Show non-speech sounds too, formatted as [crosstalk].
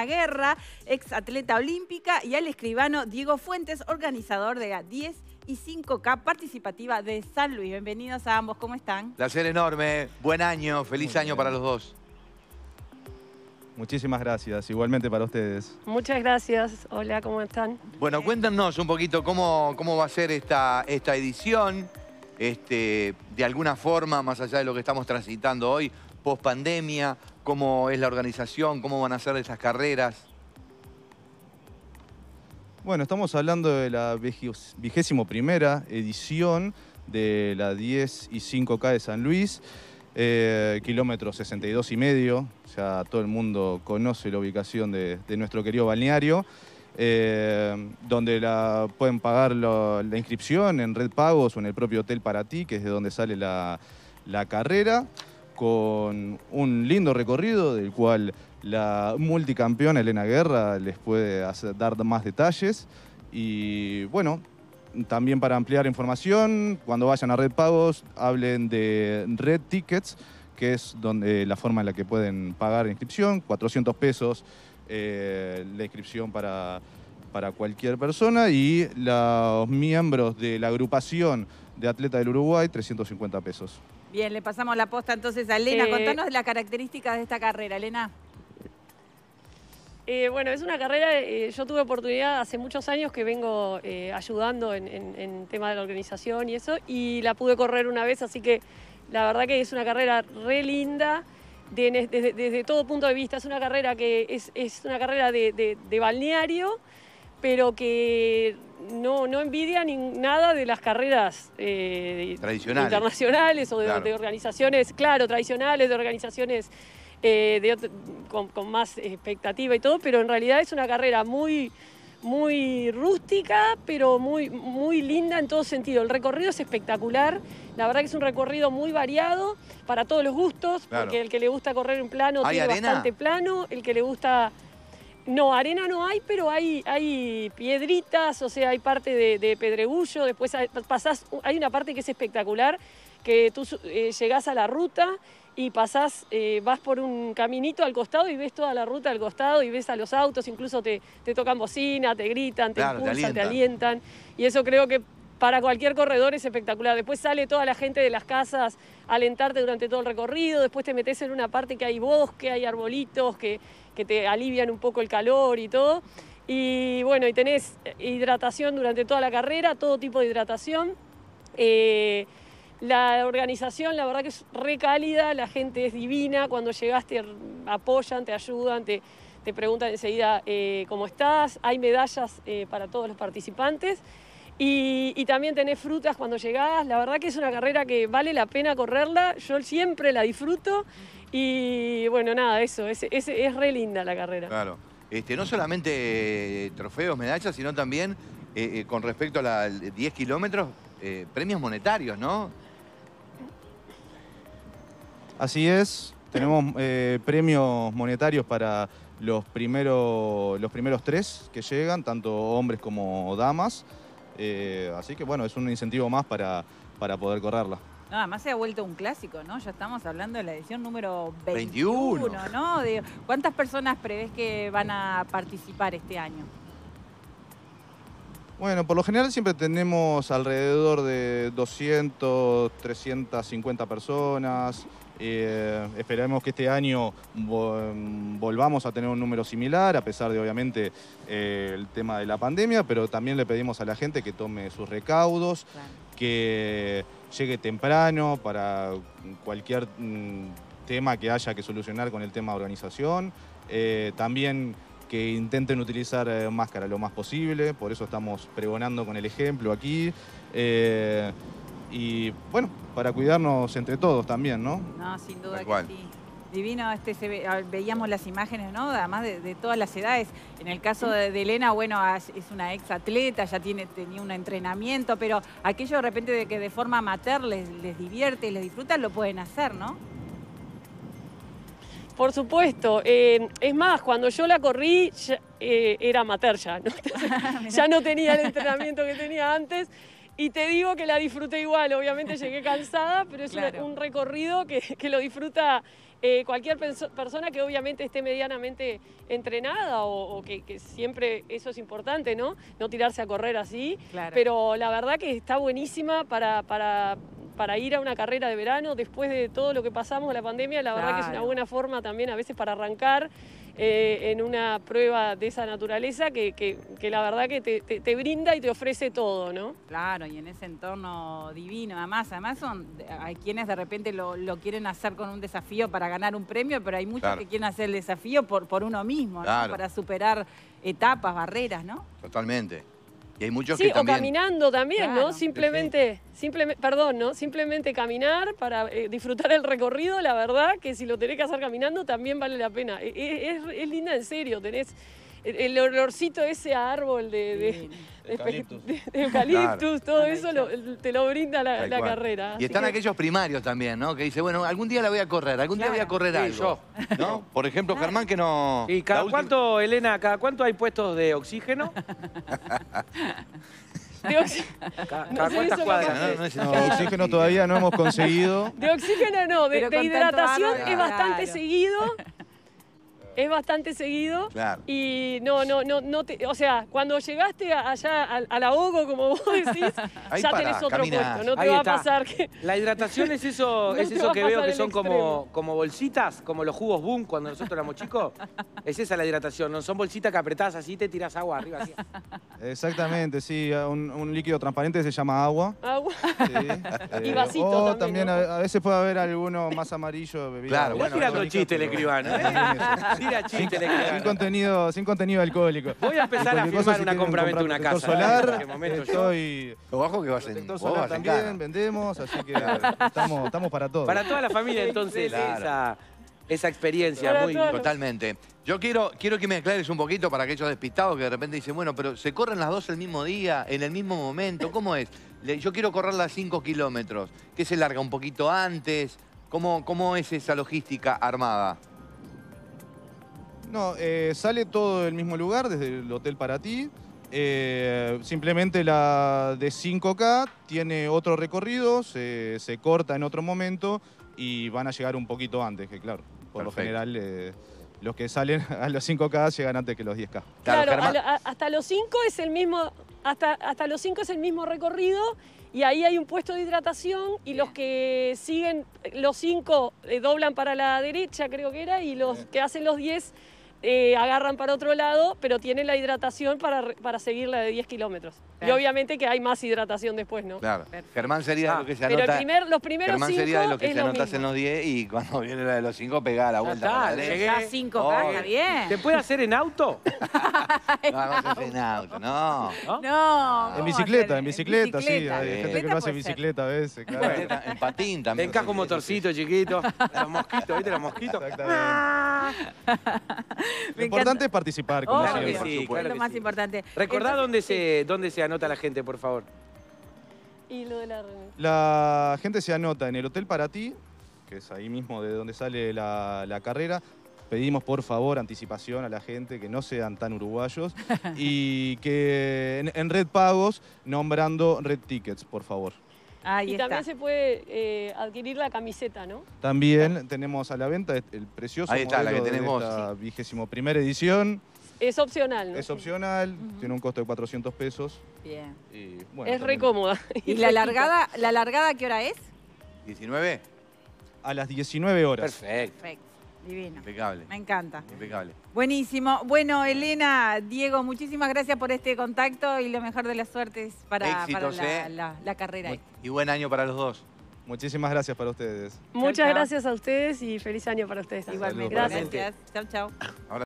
Guerra, ex atleta olímpica, y al escribano Diego Fuentes, organizador de la 10 y 5K participativa de San Luis. Bienvenidos a ambos, ¿cómo están? Placer enorme, buen año, feliz año para los dos. Muchísimas gracias, igualmente para ustedes. Muchas gracias, hola, ¿cómo están? Bueno, cuéntanos un poquito cómo, cómo va a ser esta, esta edición, este, de alguna forma, más allá de lo que estamos transitando hoy, post pandemia, cómo es la organización, cómo van a ser esas carreras. Bueno, estamos hablando de la vigésimo primera edición de la 10 y 5K de San Luis, eh, kilómetro 62 y medio, O sea, todo el mundo conoce la ubicación de, nuestro querido balneario, eh, donde la, pueden pagar la inscripción en Red Pagos o en el propio Hotel para ti, que es de donde sale la carrera con un lindo recorrido del cual la multicampeona Elena Guerra les puede hacer, dar más detalles. Y bueno, también para ampliar información, cuando vayan a Red Pagos, hablen de Red Tickets, que es donde, eh, la forma en la que pueden pagar inscripción, 400 pesos eh, la inscripción para, para cualquier persona y los miembros de la agrupación de Atleta del Uruguay, 350 pesos. Bien, le pasamos la posta entonces a Elena. Eh, Contanos las características de esta carrera, Elena. Eh, bueno, es una carrera, eh, yo tuve oportunidad hace muchos años que vengo ayudando en, temas tema de la organización y eso, y la pude correr una vez, así que la verdad que es una carrera re linda desde, todo punto de vista, es una carrera que es, una carrera de balneario, pero que no, no envidia ni nada de las carreras eh, internacionales o de, organizaciones, claro, tradicionales, de organizaciones eh, con, más expectativa y todo, pero en realidad es una carrera muy, muy rústica, pero muy, muy linda en todo sentido. El recorrido es espectacular, la verdad que es un recorrido muy variado para todos los gustos, porque el que le gusta correr en plano tiene bastante plano, el que le gusta no, arena no hay, pero hay, hay piedritas, o sea, hay parte de, pedregullo, después hay, pasás, hay una parte que es espectacular, que tú eh, llegás a la ruta y pasás, eh, vas por un caminito al costado y ves toda la ruta al costado y ves a los autos, incluso te, tocan bocina, te gritan, te impulsan, te alientan. Y eso creo que para cualquier corredor es espectacular. Después sale toda la gente de las casas alentarte durante todo el recorrido, después te metes en una parte que hay bosque, hay arbolitos que, te alivian un poco el calor y todo. Y bueno, y tenés hidratación durante toda la carrera, todo tipo de hidratación. Eh, la organización, la verdad que es re cálida, la gente es divina, cuando llegas te apoyan, te ayudan, te, preguntan enseguida eh, cómo estás, hay medallas eh, para todos los participantes. Y, también tenés frutas cuando llegás. La verdad que es una carrera que vale la pena correrla. Yo siempre la disfruto. Y bueno, nada, eso. Es, es, re linda la carrera. Claro. Este, no solamente eh, trofeos, medallas, sino también eh, eh, con respecto a 10 kilómetros, premios monetarios, ¿no? Así es. Tenemos premios monetarios para los, los primeros tres que llegan, tanto hombres como damas. Eh, así que bueno, es un incentivo más para, para poder correrla. nada además se ha vuelto un clásico, ¿no? Ya estamos hablando de la edición número 21, ¿no? ¿Cuántas personas prevés que van a participar este año? Bueno, por lo general siempre tenemos alrededor de 200, 350 personas. Eh, esperamos esperemos que este año mm, volvamos a tener un número similar, a pesar de obviamente eh, el tema de la pandemia, pero también le pedimos a la gente que tome sus recaudos, que llegue temprano para cualquier mm, tema que haya que solucionar con el tema de organización. Eh, también que intenten utilizar máscara lo más posible, por eso estamos pregonando con el ejemplo aquí y bueno, para cuidarnos entre todos también, ¿no? No, sin duda que sí. Divino, este, ah, veíamos las imágenes, ¿no? Además de, todas las edades. En el caso de, Elena, bueno, ah, es una exatleta, ya tiene, tenía un entrenamiento, pero aquello de repente de que de forma amateur les, divierte y les disfruta, lo pueden hacer, ¿no? Por supuesto. Eh, es más, cuando yo la corrí eh, era amateur ya, ¿no? [laughs] [laughs] ya no tenía el entrenamiento que tenía antes. Y te digo que la disfruté igual, obviamente llegué [laughs] cansada, pero es un, recorrido que, lo disfruta eh, cualquier persona que obviamente esté medianamente entrenada o, que, siempre eso es importante, ¿no? No tirarse a correr así. Pero la verdad que está buenísima para para ir a una carrera de verano, después de todo lo que pasamos la pandemia, la verdad que es una buena forma también a veces para arrancar eh, en una prueba de esa naturaleza que, la verdad que te, brinda y te ofrece todo, ¿no? Claro, y en ese entorno divino, además, además hay quienes de repente lo, quieren hacer con un desafío para ganar un premio, pero hay muchos que quieren hacer el desafío por uno mismo, para superar etapas, barreras, ¿no? Totalmente sí, o caminando también, ¿no? Simplemente, simplemente, perdón, ¿no? Simplemente caminar para eh, disfrutar el recorrido, la verdad que si lo tenés que hacer caminando también vale la pena. E-, e-, es linda en serio, tenés el olorcito ese árbol de, eucaliptus. todo eso te lo brinda la, carrera. Y están aquellos primarios también, ¿no? Que dice, bueno, algún día la voy a correr, algún día voy a correr algo. ¿No? Por ejemplo, Germán que no... ¿Y cada cuánto, Elena, cada cuánto hay puestos de oxígeno? [laughs] De oxígeno todavía no hemos conseguido. De oxígeno no, de, hidratación es bastante seguido es bastante seguido. Y no, no, no, no te, o sea, cuando llegaste allá al, ahogo, como vos [laughs] decís, ya tenés otro puesto. No te va a pasar que. [laughs] La hidratación es eso, [laughs] es eso que veo que son como, como bolsitas, como los jugos boom cuando nosotros éramos chicos. Es esa la hidratación, no son bolsitas que apretás así y te tiras agua arriba. Exactamente, sí, un, líquido transparente se llama agua. Agua. sí. Eh, y vasito también, a, veces puede haber alguno más amarillo bebido. Claro, tirando chiste el escribano, ¿eh? sin, contenido, sin contenido alcohólico. Voy a empezar a firmar una compraventa una casa. solar, este estoy... Lo bajo que vas en, solar también, vendemos, así que [laughs] estamos, para todos. Para toda la familia, entonces, esa, esa experiencia. muy... Totalmente. Yo quiero, quiero que me aclares un poquito para aquellos despistados que de repente dicen, bueno, pero ¿se corren las dos el mismo día, en el mismo momento? ¿Cómo es? Yo quiero correr las 5 kilómetros. que se larga un poquito antes? ¿Cómo, ¿Cómo es esa logística armada? No, eh, sale todo del mismo lugar, desde el Hotel para ti. Eh, simplemente la de 5K tiene otro recorrido, se, corta en otro momento y van a llegar un poquito antes, que claro, por lo general eh, los que salen [laughs] a los 5K llegan antes que los 10K. Claro, hasta los 5 es el mismo, hasta, hasta los es el mismo recorrido y ahí hay un puesto de hidratación y los que siguen, los 5 doblan para la derecha creo que era y los que hacen los 10 eh, agarran para otro lado, pero tienen la hidratación para, para seguir la de 10 kilómetros. Y obviamente que hay más hidratación después, ¿no? Claro. Germán sería de lo ah. que se anota. Pero los primeros Germán sería lo que se lo en los 10 y cuando viene la de los 5 pega la vuelta. Está, 5 bien. ¿Se puede hacer en auto? [laughs] no, no se hace en auto, no. No. en bicicleta, en bicicleta, sí. Hay gente que no hace en bicicleta a veces. Claro. En patín también. Venca con motorcito chiquito. [laughs] Los mosquitos, ¿viste? Los mosquitos. Exactamente. [laughs] Lo importante es participar, lo más importante. Recordá dónde, se, dónde se anota la gente, por favor. Y lo de la La gente se anota en el Hotel para ti, que es ahí mismo de donde sale la, carrera. Pedimos por favor anticipación a la gente, que no sean tan uruguayos [laughs] y que en Red Pagos nombrando Red Tickets, por favor y también se puede eh, adquirir la camiseta, ¿no? También tenemos a la venta el precioso Ahí está, la que tenemos. de vigésimo primera edición. Es opcional. ¿no? Es opcional, tiene un costo de 400 pesos. Bien. es re cómoda. [laughs] ¿Y la largada, la largada qué hora es? 19. A las 19 horas. Perfecto. Perfecto. Divino. Impecable. Me encanta. Impecable. Buenísimo. Bueno, Elena, Diego, muchísimas gracias por este contacto y lo mejor de las suertes para, para la, carrera. y buen año para los dos. Muchísimas gracias para ustedes. Muchas gracias a ustedes y feliz año para ustedes. Igualmente. Gracias. gracias. Chao, chao.